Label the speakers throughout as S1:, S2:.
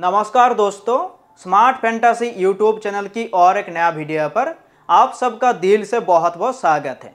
S1: नमस्कार दोस्तों smart fantasy YouTube channel की और एक नया वीडियो पर आप सबका दिल से बहुत बहुत स्वागत है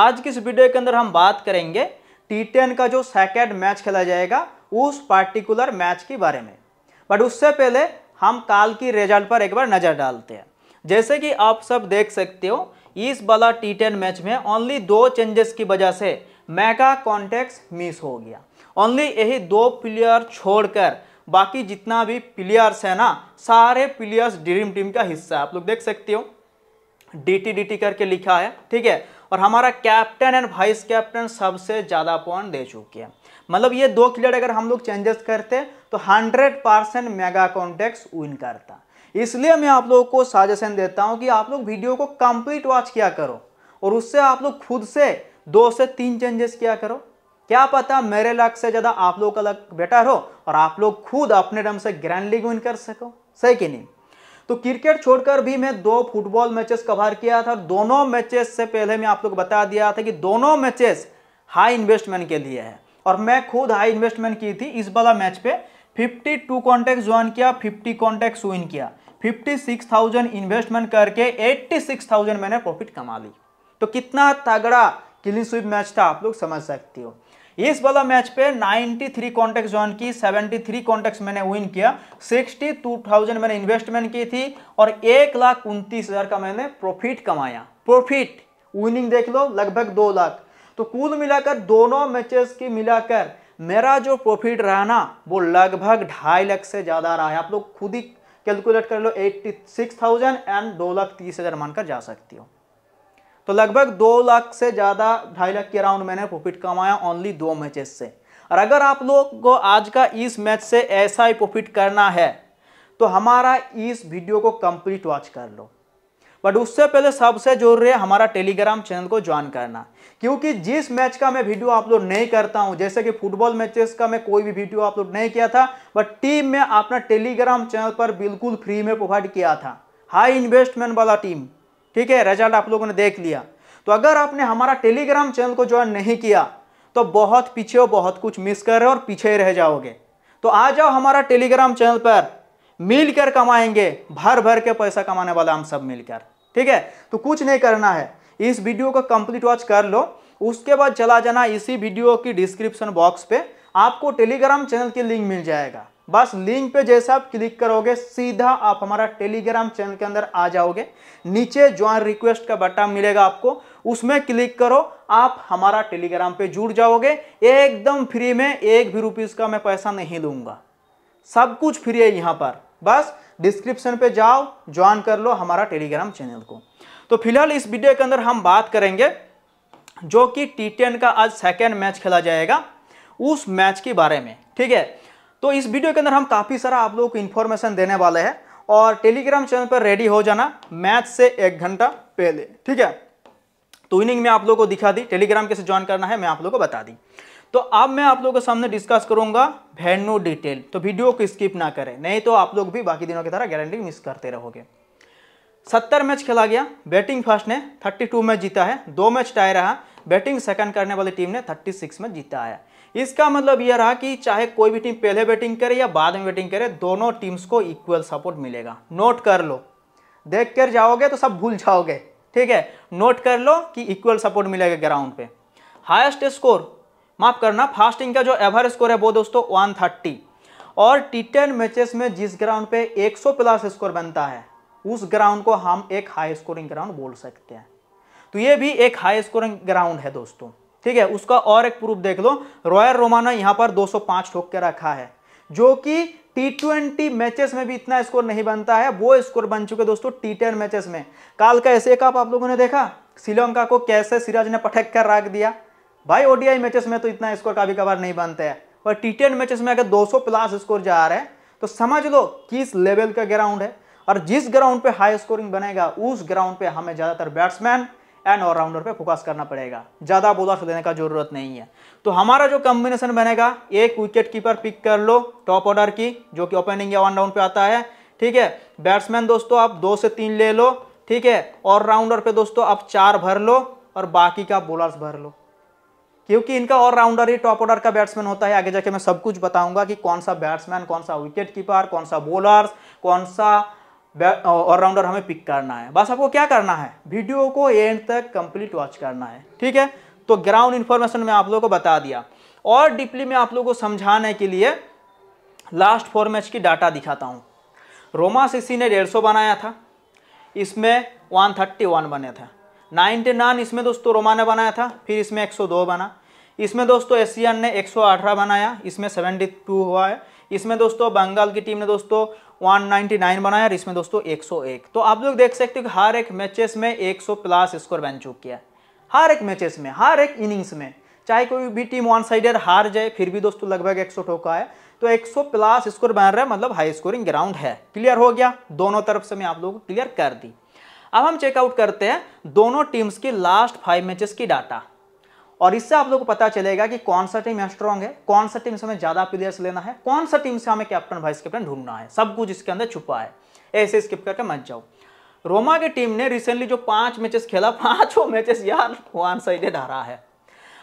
S1: आज की इस वीडियो के अंदर हम बात करेंगे टी टेन का जो सेकेंड मैच खेला जाएगा उस पार्टिकुलर मैच के बारे में बट उससे पहले हम काल की रिजल्ट पर एक बार नज़र डालते हैं जैसे कि आप सब देख सकते हो इस वाला टी टेन मैच में ओनली दो चेंजेस की वजह से मेगा कॉन्टेक्ट मिस हो गया ओनली यही दो प्लेयर छोड़कर बाकी जितना भी प्लेयर्स है ना सारे प्लेयर्स ड्रीम टीम का हिस्सा है आप लोग देख सकते हो डी टी करके लिखा है ठीक है और हमारा कैप्टन एंड वाइस कैप्टन सबसे ज़्यादा पॉइंट दे चुके हैं मतलब ये दो खिलाड़ी अगर हम लोग चेंजेस करते तो 100 परसेंट मेगा कॉन्टेक्स विन करता इसलिए मैं आप लोगों को सजेशन देता हूं कि आप लोग वीडियो को कंप्लीट वॉच किया करो और उससे आप लोग खुद से दो से तीन चेंजेस किया करो क्या पता मेरे लक से ज़्यादा आप लोग का लक बेटर हो और आप लोग खुद अपने ढंग से ग्रैंड लीग विन कर सको सही कि नहीं तो क्रिकेट छोड़कर भी मैं दो फुटबॉल मैचेस कवर किया था और दोनों मैचेस से पहले मैं आप लोग बता दिया था कि दोनों मैचेस हाई इन्वेस्टमेंट के लिए है और मैं खुद हाई इन्वेस्टमेंट की थी इस वाला मैच पे 52 कॉन्टैक्ट ज्वाइन किया 50 कॉन्टैक्ट विन किया 56,000 इन्वेस्टमेंट करके 86,000 मैंने प्रॉफिट कमा ली तो कितना तगड़ा क्लिन स्विप मैच था आप लोग समझ सकते हो इस वाला मैच पे 93 थ्री कॉन्टेक्ट ज्वाइन की 73 थ्री कॉन्टेक्ट मैंने विन किया 62,000 मैंने इन्वेस्टमेंट की थी और एक लाख उनतीस हज़ार का मैंने प्रॉफिट कमाया प्रॉफिट विनिंग देख लो लगभग दो लाख तो कुल मिलाकर दोनों मैचेस की मिलाकर मेरा जो प्रॉफिट रहा ना वो लगभग ढाई लाख से ज़्यादा रहा है आप लोग खुद ही कैलकुलेट कर लो एट्टी सिक्स थाउजेंड एंड दो लाख तीस हज़ार मानकर जा सकती हो तो लगभग दो लाख से ज़्यादा ढाई लाख के अराउंड मैंने प्रॉफिट कमाया ओनली दो मैचेस से और अगर आप लोग को आज का इस मैच से ऐसा ही प्रॉफिट करना है तो हमारा इस वीडियो को कंप्लीट वॉच कर लो बट उससे पहले सबसे जरूरी है हमारा टेलीग्राम चैनल को ज्वाइन करना क्योंकि जिस मैच का मैं वीडियो अपलोड नहीं करता हूं जैसे कि फुटबॉल मैचेस का मैं कोई भी वीडियो अपलोड नहीं किया था बट टीम में अपना टेलीग्राम चैनल पर बिल्कुल फ्री में प्रोवाइड किया था हाई इन्वेस्टमेंट वाला टीम ठीक है रिजल्ट आप लोगों ने देख लिया तो अगर आपने हमारा टेलीग्राम चैनल को ज्वाइन नहीं किया तो बहुत पीछे हो बहुत कुछ मिस कर रहे हो और पीछे रह जाओगे तो आ जाओ हमारा टेलीग्राम चैनल पर मिलकर कमाएंगे भर भर के पैसा कमाने वाला हम सब मिलकर ठीक है तो कुछ नहीं करना है इस वीडियो को कंप्लीट वॉच कर लो उसके बाद चला जाना इसी वीडियो की डिस्क्रिप्शन बॉक्स पे आपको टेलीग्राम चैनल की लिंक मिल जाएगा बस लिंक पे जैसे आप क्लिक करोगे सीधा आप हमारा टेलीग्राम चैनल के अंदर आ जाओगे नीचे ज्वाइन रिक्वेस्ट का बटन मिलेगा आपको उसमें क्लिक करो आप हमारा टेलीग्राम पे जुड़ जाओगे एकदम फ्री में एक भी रुपीज़ का मैं पैसा नहीं दूंगा सब कुछ फ्री है यहाँ पर बस डिस्क्रिप्शन पे जाओ ज्वाइन कर लो हमारा टेलीग्राम चैनल को तो फिलहाल इस वीडियो के अंदर हम बात करेंगे जो कि टी का आज सेकेंड मैच खेला जाएगा उस मैच के बारे में ठीक है तो इस वीडियो के अंदर हम काफ़ी सारा आप लोगों को इन्फॉर्मेशन देने वाले हैं और टेलीग्राम चैनल पर रेडी हो जाना मैच से एक घंटा पहले ठीक है तो इनिंग में आप लोगों को दिखा दी टेलीग्राम कैसे ज्वाइन करना है मैं आप लोगों को बता दी तो अब मैं आप लोगों के सामने डिस्कस करूंगा वेन्यू डिटेल तो वीडियो को स्किप ना करें नहीं तो आप लोग भी बाकी दिनों की तरह गारंटी मिस करते रहोगे सत्तर मैच खेला गया बैटिंग फर्स्ट ने थर्टी मैच जीता है दो मैच टाई रहा बैटिंग सेकंड करने वाली टीम ने थर्टी मैच जीता है इसका मतलब यह रहा कि चाहे कोई भी टीम पहले बैटिंग करे या बाद में बैटिंग करे दोनों टीम्स को इक्वल सपोर्ट मिलेगा नोट कर लो देख कर जाओगे तो सब भूल जाओगे ठीक है नोट कर लो कि इक्वल सपोर्ट मिलेगा ग्राउंड पे हाईएस्ट स्कोर माफ करना फास्टिंग का जो एवरेज स्कोर है वो दोस्तों 130 और टी टेन मैचेस में जिस ग्राउंड पे 100 प्लस स्कोर बनता है उस ग्राउंड को हम एक हाई स्कोरिंग ग्राउंड बोल सकते हैं तो ये भी एक हाई स्कोरिंग ग्राउंड है दोस्तों ठीक है उसका और एक प्रूफ देख लो रॉयल रोमाना यहां पर 205 ठोक के रखा है जो कि टी ट्वेंटी मैचेस में भी इतना स्कोर नहीं बनता है वो स्कोर बन चुके दोस्तों टी टेन मैचेस में काल का ऐसे कप आप लोगों ने देखा श्रीलंका को कैसे सिराज ने पटक कर रख दिया भाई ओडीआई मैचेस में तो इतना स्कोर कभी कभार नहीं बनते हैं और टी टेन मैचेस में अगर 200 प्लस स्कोर जा रहा है तो समझ लो किस लेवल का ग्राउंड है और जिस ग्राउंड पे हाई स्कोरिंग बनेगा उस ग्राउंड पे हमें ज़्यादातर बैट्समैन एंड ऑलराउंडर पे फोकस करना पड़ेगा ज़्यादा बोलर्स तो देने का जरूरत नहीं है तो हमारा जो कॉम्बिनेशन बनेगा एक विकेट कीपर पिक कर लो टॉप ऑर्डर की जो कि ओपनिंग या वन डाउन पे आता है ठीक है बैट्समैन दोस्तों आप दो से तीन ले लो ठीक है ऑलराउंडर पे दोस्तों आप चार भर लो और बाकी का बॉलर्स भर लो क्योंकि इनका ऑलराउंडर ही टॉप ऑर्डर का बैट्समैन होता है आगे जाके मैं सब कुछ बताऊंगा कि कौन सा बैट्समैन कौन सा विकेट कीपर कौन सा बॉलर्स कौन सा ऑलराउंडर हमें पिक करना है बस आपको क्या करना है वीडियो को एंड तक कंप्लीट वॉच करना है ठीक है तो ग्राउंड इन्फॉर्मेशन में आप लोगों को बता दिया और डीपली में आप लोगों को समझाने के लिए लास्ट फोर मैच की डाटा दिखाता हूँ रोमा सिसी ने डेढ़ सौ बनाया था इसमें वन थर्टी वन बने थे नाइन्टी नाइन इसमें दोस्तों रोमा ने बनाया था फिर इसमें एक सौ दो बना इसमें दोस्तों एशियन ने एक सौ अठारह बनाया इसमें सेवेंटी टू हुआ है इसमें दोस्तों बंगाल की टीम ने दोस्तों 199 बनाया और इसमें दोस्तों 101 तो आप लोग देख सकते हो कि हर एक मैचेस में 100 प्लस स्कोर बन चुकी है हर एक मैचेस में हर एक इनिंग्स में चाहे कोई भी टीम वन साइडर हार जाए फिर भी दोस्तों लगभग सौ ठोका है तो सौ प्लस स्कोर बन रहा है मतलब हाई स्कोरिंग ग्राउंड है क्लियर हो गया दोनों तरफ से मैं आप लोगों को क्लियर कर दी अब हम चेकआउट करते हैं दोनों टीम्स की लास्ट फाइव मैचेस की डाटा और इससे आप लोग को पता चलेगा कि कौन सा टीम स्ट्रॉन्ग है कौन सा टीम से हमें ज़्यादा प्लेयर्स लेना है कौन सा टीम से हमें कैप्टन वाइस कैप्टन ढूंढना है सब कुछ इसके अंदर छुपा है ऐसे स्किप करके मत जाओ रोमा की टीम ने रिसेंटली जो पांच मैचेस खेला पांचों मैचेस यार वन साइडेड हरा है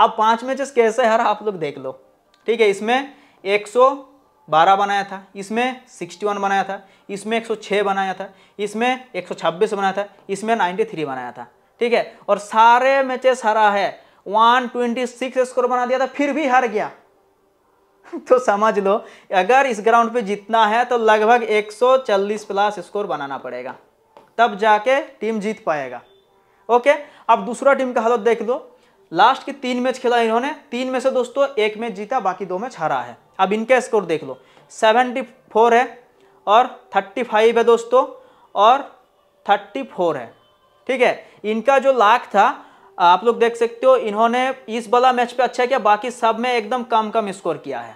S1: अब पांच मैचेस कैसे हरा आप लोग देख लो ठीक है इसमें 112 बनाया था इसमें 61 बनाया था इसमें 106 बनाया था इसमें 126 बनाया था इसमें 93 बनाया था ठीक है और सारे मैचेस हरा है वन ट्वेंटी सिक्स स्कोर बना दिया था फिर भी हार गया तो समझ लो अगर इस ग्राउंड पे जीतना है तो लगभग 140 प्लस स्कोर बनाना पड़ेगा तब जाके टीम जीत पाएगा ओके अब दूसरा टीम का हालत देख लो लास्ट के तीन मैच खेला इन्होंने तीन में से दोस्तों एक मैच जीता बाकी दो मैच हारा है अब इनका स्कोर देख लो फोर है और फाइव है दोस्तों और फोर है ठीक है इनका जो लाख था आप लोग देख सकते हो इन्होंने इस वाला मैच पे अच्छा किया बाकी सब में एकदम कम कम स्कोर किया है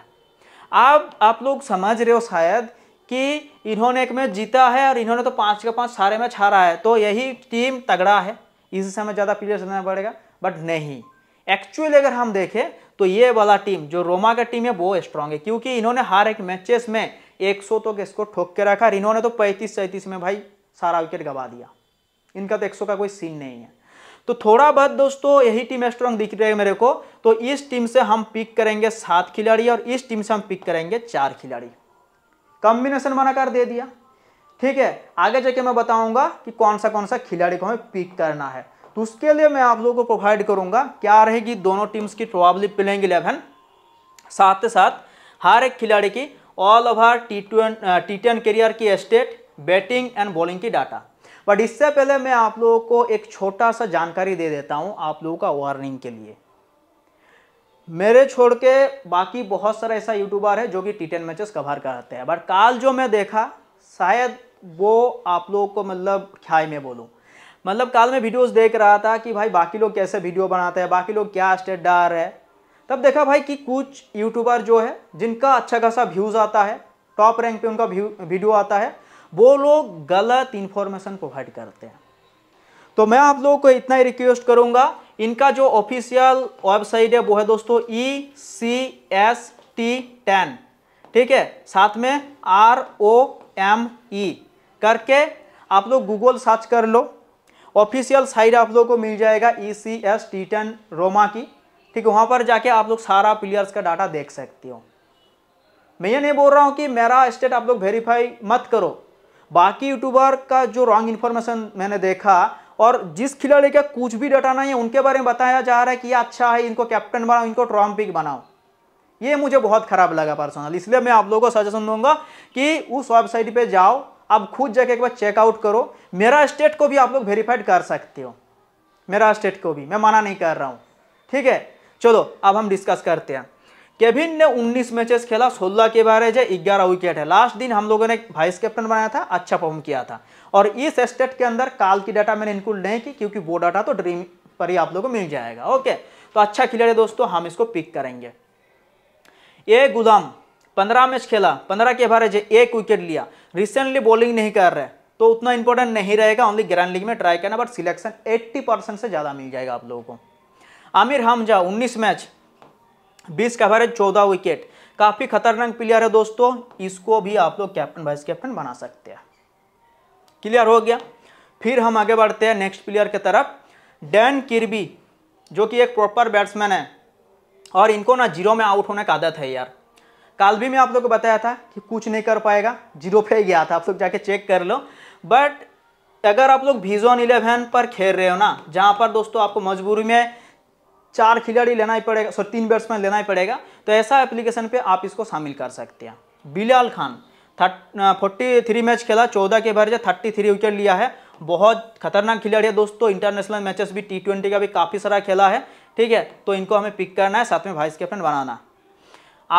S1: आप आप लोग समझ रहे हो शायद कि इन्होंने एक मैच जीता है और इन्होंने तो पाँच के पाँच सारे मैच हारा है तो यही टीम तगड़ा है इसी समय ज़्यादा प्लेयर्स रहना पड़ेगा बट नहीं एक्चुअली अगर हम देखें तो ये वाला टीम जो रोमा का टीम है वो स्ट्रांग है क्योंकि इन्होंने हर एक मैचेस में 100 तो स्कोर ठोक के रखा और इन्होंने तो 35 सैंतीस में भाई सारा विकेट गवा दिया इनका तो 100 का कोई सीन नहीं है तो थोड़ा बहुत दोस्तों यही टीम स्ट्रॉन्ग दिख रही है मेरे को तो इस टीम से हम पिक करेंगे सात खिलाड़ी और इस टीम से हम पिक करेंगे चार खिलाड़ी कॉम्बिनेशन बनाकर दे दिया ठीक है आगे जाके मैं बताऊंगा कि कौन सा कौन सा खिलाड़ी को हमें पिक करना है तो उसके लिए मैं आप लोगों को प्रोवाइड करूंगा क्या रहेगी दोनों टीम्स की प्रोबेबली प्लेइंग इलेवन साथ साथ हर एक खिलाड़ी की all over T T ten career की स्टेट बैटिंग एंड बॉलिंग की डाटा बट इससे पहले मैं आप लोगों को एक छोटा सा जानकारी दे देता हूँ आप लोगों का वार्निंग के लिए मेरे छोड़ के बाकी बहुत सारे ऐसा यूट्यूबर है जो कि टी मैचेस कवर कराते हैं बट काल जो मैं देखा शायद वो आप लोगों को मतलब ख्या में बोलूँ मतलब काल मैं वीडियोस देख रहा था कि भाई बाकी लोग कैसे वीडियो बनाते हैं बाकी लोग क्या स्टेट डाल रहे हैं तब देखा भाई कि कुछ यूट्यूबर जो है जिनका अच्छा खासा व्यूज़ आता है टॉप रैंक पे उनका व्यू वीडियो आता है वो लोग गलत इन्फॉर्मेशन प्रोवाइड करते हैं तो मैं आप लोगों को इतना ही रिक्वेस्ट करूंगा इनका जो ऑफिशियल वेबसाइट है वो है दोस्तों E C S T ten ठीक है साथ में आर ओ एम ई करके आप लोग गूगल सर्च कर लो ऑफिशियल साइट आप लोग को मिल जाएगा E C S T ten Roma की ठीक है वहाँ पर जाके आप लोग सारा प्लेयर्स का डाटा देख सकती हो मैं ये नहीं बोल रहा हूँ कि मेरा स्टेट आप लोग वेरीफाई मत करो बाकी यूट्यूबर का जो रॉन्ग इन्फॉर्मेशन मैंने देखा और जिस खिलाड़ी का कुछ भी डाटा नहीं है उनके बारे में बताया जा रहा है कि ये अच्छा है इनको कैप्टन बनाओ इनको ट्रॉम्पिक बनाओ ये मुझे बहुत खराब लगा पर्सनल इसलिए मैं आप लोगों को सजेशन दूंगा कि उस वेबसाइट पे जाओ आप खुद जाके एक बार चेकआउट करो मेरा स्टेट को भी आप लोग वेरीफाइड कर सकते हो मेरा स्टेट को भी मैं मना नहीं कर रहा हूँ ठीक है चलो अब हम डिस्कस करते हैं केविन ने 19 मैचेस खेला 16 के बारे है ग्यारह विकेट है लास्ट दिन हम लोगों ने वाइस कैप्टन बनाया था अच्छा परफॉर्म किया था और इस स्टेट के अंदर काल की डाटा मैंने इंक्लूड नहीं की क्योंकि वो डाटा तो ड्रीम पर ही आप लोगों को मिल जाएगा ओके तो अच्छा खिलाड़ी दोस्तों हम इसको पिक करेंगे ए गुदाम पंद्रह मैच खेला पंद्रह के बारे है एक विकेट लिया रिसेंटली बॉलिंग नहीं कर रहे तो उतना इंपॉर्टेंट नहीं रहेगा ओनली ग्रैंड लीग में ट्राई करना बट सिलेक्शन एट्टी परसेंट से ज़्यादा मिल जाएगा आप लोगों को आमिर हमजा 19 मैच बीस का एवरेज चौदह विकेट काफ़ी खतरनाक प्लेयर है दोस्तों इसको भी आप लोग कैप्टन वाइस कैप्टन बना सकते हैं क्लियर हो गया फिर हम आगे बढ़ते हैं नेक्स्ट प्लेयर की तरफ डैन किरबी जो कि एक प्रॉपर बैट्समैन है और इनको ना जीरो में आउट होने का आदत है यार काल भी मैं आप लोग को बताया था कि कुछ नहीं कर पाएगा जीरो पे गया था आप लोग जाके चेक कर लो बट अगर आप लोग भीजोन इलेवन पर खेल रहे हो ना जहाँ पर दोस्तों आपको मजबूरी में चार खिलाड़ी लेना ही पड़ेगा सॉरी तीन बैट्समैन लेना ही पड़ेगा तो ऐसा एप्लीकेशन पे आप इसको शामिल कर सकते हैं Bilal Khan forty three match खेला चौदह के जो थर्टी थ्री विकेट लिया है बहुत खतरनाक खिलाड़ी है दोस्तों इंटरनेशनल मैचेस भी टी ट्वेंटी का भी काफ़ी सारा खेला है ठीक है तो इनको हमें पिक करना है साथ में वाइस कैप्टन बनाना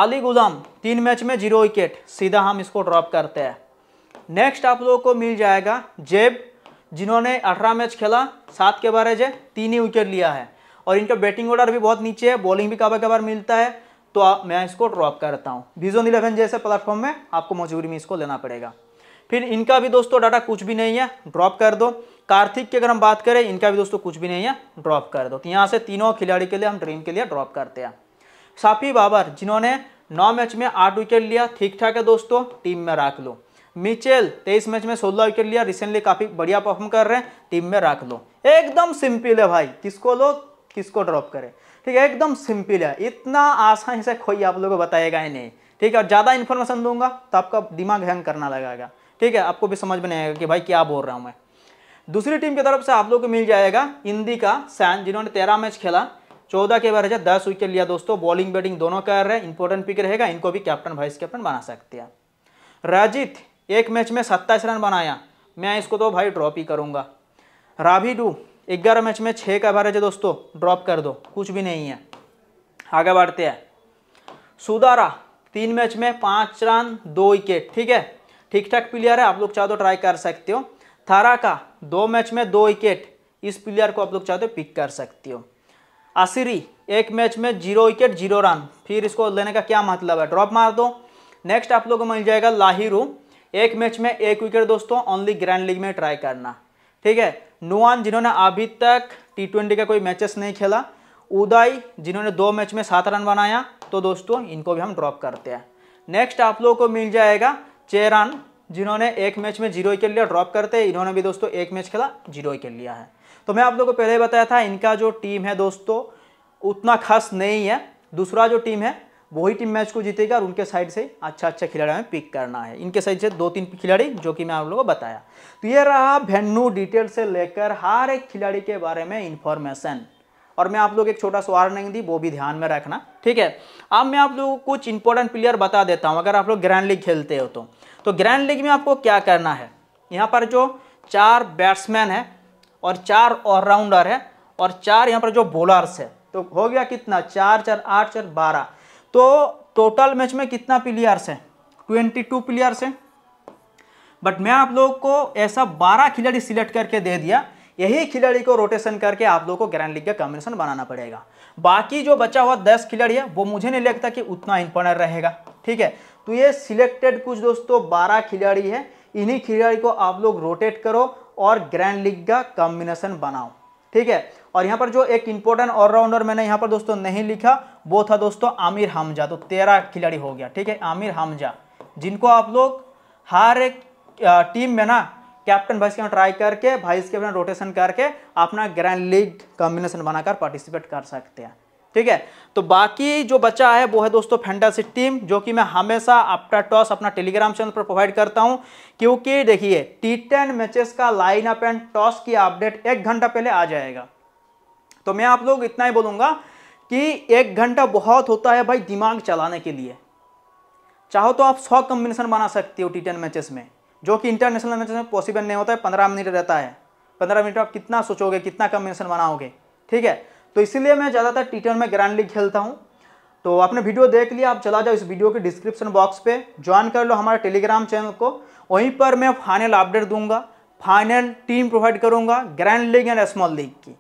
S1: आली गुलाम तीन मैच में जीरो विकेट सीधा हम इसको ड्रॉप करते हैं नेक्स्ट आप लोगों को मिल जाएगा जेब जिन्होंने अठारह मैच खेला सात के बारे जे तीन ही विकेट लिया है और इनका बैटिंग ऑर्डर भी बहुत नीचे है बॉलिंग भी कबार कबार मिलता है तो आ, मैं इसको ड्रॉप करता हूँ विजोन इलेवन जैसे प्लेटफॉर्म में आपको मजबूरी में इसको लेना पड़ेगा फिर इनका भी दोस्तों डाटा कुछ भी नहीं है ड्रॉप कर दो कार्तिक की अगर हम बात करें इनका भी दोस्तों कुछ भी नहीं है ड्रॉप कर दो तो यहाँ से तीनों खिलाड़ी के लिए हम ड्रीम के लिए ड्रॉप करते हैं साफी बाबर जिन्होंने नौ मैच में आठ विकेट लिया ठीक ठाक है दोस्तों टीम में रख लो मिचेल तेईस मैच में सोलह विकेट लिया रिसेंटली काफी बढ़िया परफॉर्म कर रहे हैं टीम में रख लो एकदम सिंपल है भाई किसको लो किसको ड्रॉप करें ठीक है एकदम सिंपल है इतना आसानी से कोई आप लोगों को बताएगा ही नहीं ठीक है और ज़्यादा इन्फॉर्मेशन दूंगा तो आपका दिमाग हैंग करना लगेगा ठीक है आपको भी समझ में नहीं आएगा कि भाई क्या बोल रहा हूँ मैं दूसरी टीम की तरफ से आप लोग को मिल जाएगा इंदी का सैन जिन्होंने तेरह मैच खेला चौदह के बारह दस विकेट लिया दोस्तों बॉलिंग बैटिंग दोनों कर रहे हैं इंपॉर्टेंट पिक रहेगा इनको भी कैप्टन वाइस कैप्टन बना सकते हैं राजित एक मैच में सत्ताईस रन बनाया मैं इसको तो भाई ड्रॉप ही करूंगा रावी डू ग्यारह मैच में छः का एवरेज है दोस्तों ड्रॉप कर दो कुछ भी नहीं है आगे बढ़ते हैं सुधारा तीन मैच में पाँच रन दो विकेट ठीक है ठीक ठाक प्लेयर है आप लोग चाहो तो ट्राई कर सकते हो थारा का दो मैच में दो विकेट इस प्लेयर को आप लोग चाहते हो पिक तो कर सकते हो आसिरी एक मैच में जीरो विकेट जीरो रन फिर इसको लेने का क्या मतलब है ड्रॉप मार दो नेक्स्ट आप लोग को मिल जाएगा लाहिरू एक मैच में एक विकेट दोस्तों ओनली ग्रैंड लीग में ट्राई करना ठीक है नुआन जिन्होंने अभी तक टी ट्वेंटी का कोई मैचेस नहीं खेला उदय जिन्होंने दो मैच में सात रन बनाया तो दोस्तों इनको भी हम ड्रॉप करते हैं नेक्स्ट आप लोगों को मिल जाएगा चेरान जिन्होंने एक मैच में जीरो के लिए ड्रॉप करते हैं इन्होंने भी दोस्तों एक मैच खेला जीरो के लिया है तो मैं आप लोगों को पहले ही बताया था इनका जो टीम है दोस्तों उतना खास नहीं है दूसरा जो टीम है वही टीम मैच को जीतेगा और उनके साइड से अच्छा अच्छा खिलाड़ी हमें पिक करना है इनके साइड से दो तीन खिलाड़ी जो कि मैं आप लोगों को बताया तो ये रहा भेन्नू डिटेल से लेकर हर एक खिलाड़ी के बारे में इन्फॉर्मेशन और मैं आप लोग एक छोटा सा वार्निंग दी वो भी ध्यान में रखना ठीक है अब मैं आप लोगों को कुछ इंपॉर्टेंट प्लेयर बता देता हूँ अगर आप लोग ग्रैंड लीग खेलते हो तो तो ग्रैंड लीग में आपको क्या करना है यहाँ पर जो चार बैट्समैन है और चार ऑलराउंडर है और चार यहाँ पर जो बॉलर्स है तो हो गया कितना चार चार आठ चार बारह तो टोटल मैच में कितना प्लेयर्स है ट्वेंटी टू प्लेयर्स है बट मैं आप लोग को ऐसा बारह खिलाड़ी सिलेक्ट करके दे दिया यही खिलाड़ी को रोटेशन करके आप लोगों को ग्रैंड लीग का कॉम्बिनेशन बनाना पड़ेगा बाकी जो बचा हुआ दस खिलाड़ी है वो मुझे नहीं लगता कि उतना इंपॉर्टेंट रहेगा ठीक है तो ये सिलेक्टेड कुछ दोस्तों बारह खिलाड़ी है इन्हीं खिलाड़ी को आप लोग रोटेट करो और ग्रैंड लीग का कॉम्बिनेशन बनाओ ठीक है और यहाँ पर जो एक इंपॉर्टेंट ऑलराउंडर मैंने यहाँ पर दोस्तों नहीं लिखा वो था दोस्तों आमिर हमजा तो तेरह खिलाड़ी हो गया ठीक है आमिर हमजा जिनको आप लोग हर एक टीम में ना कैप्टन भाई कैप्टन ट्राई करके वाइस अपना रोटेशन करके अपना ग्रैंड लीग कॉम्बिनेशन बनाकर पार्टिसिपेट कर सकते हैं ठीक है तो बाकी जो बचा है वो है दोस्तों फैंटासी टीम जो कि मैं हमेशा आफ्टर टॉस अपना टेलीग्राम चैनल पर प्रोवाइड करता हूं क्योंकि देखिए टी टेन मैचेस का लाइन अप एंड टॉस की अपडेट एक घंटा पहले आ जाएगा तो मैं आप लोग इतना ही बोलूँगा कि एक घंटा बहुत होता है भाई दिमाग चलाने के लिए चाहो तो आप सौ कम्बिनेशन बना सकते हो टी टेन मैचेस में जो कि इंटरनेशनल मैचेस में पॉसिबल नहीं होता है पंद्रह मिनट रहता है पंद्रह मिनट आप कितना सोचोगे कितना कम्बिनेशन बनाओगे ठीक है तो इसीलिए मैं ज़्यादातर टी टेन में ग्रैंड लीग खेलता हूँ तो आपने वीडियो देख लिया आप चला जाओ इस वीडियो के डिस्क्रिप्शन बॉक्स पर ज्वाइन कर लो हमारे टेलीग्राम चैनल को वहीं पर मैं फाइनल अपडेट दूंगा फाइनल टीम प्रोवाइड करूंगा grand league and small league की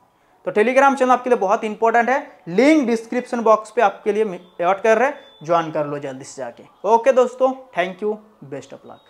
S1: तो टेलीग्राम चैनल आपके लिए बहुत इंपॉर्टेंट है लिंक डिस्क्रिप्शन बॉक्स पे आपके लिए ऐड कर रहे ज्वाइन कर लो जल्दी से जाके ओके दोस्तों thank you best of luck